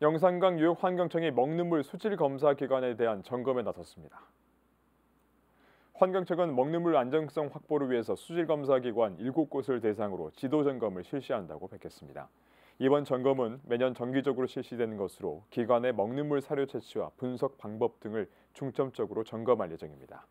영산강 유역환경청이 먹는 물 수질 검사 기관에 대한 점검에 나섰습니다. 환경청은 먹는 물 안정성 확보를 위해서 수질 검사 기관 7곳을 대상으로 지도 점검을 실시한다고 밝혔습니다. 이번 점검은 매년 정기적으로 실시되는 것으로 기관의 먹는 물 사료 채취와 분석 방법 등을 중점적으로 점검할 예정입니다.